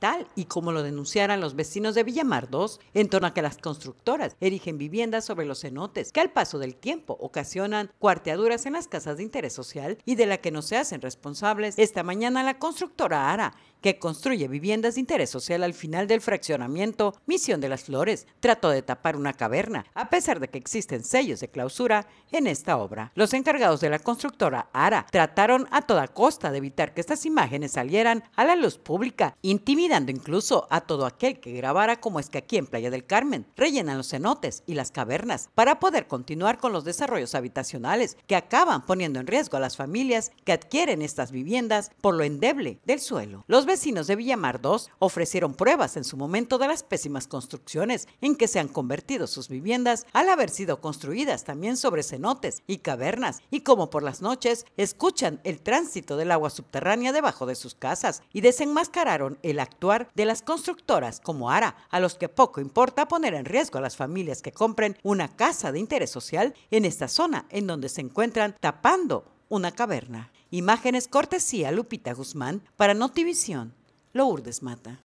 tal y como lo denunciaran los vecinos de Villamar 2, en torno a que las constructoras erigen viviendas sobre los cenotes que al paso del tiempo ocasionan cuarteaduras en las casas de interés social y de la que no se hacen responsables, esta mañana la constructora ARA que construye viviendas de interés social al final del fraccionamiento Misión de las Flores, trató de tapar una caverna, a pesar de que existen sellos de clausura en esta obra. Los encargados de la constructora ARA trataron a toda costa de evitar que estas imágenes salieran a la luz pública, intimidando incluso a todo aquel que grabara como es que aquí en Playa del Carmen rellenan los cenotes y las cavernas para poder continuar con los desarrollos habitacionales que acaban poniendo en riesgo a las familias que adquieren estas viviendas por lo endeble del suelo. Los vecinos de Villamar 2 ofrecieron pruebas en su momento de las pésimas construcciones en que se han convertido sus viviendas al haber sido construidas también sobre cenotes y cavernas y como por las noches escuchan el tránsito del agua subterránea debajo de sus casas y desenmascararon el acto de las constructoras como ARA, a los que poco importa poner en riesgo a las familias que compren una casa de interés social en esta zona en donde se encuentran tapando una caverna. Imágenes cortesía Lupita Guzmán para Notivisión. Lourdes Mata.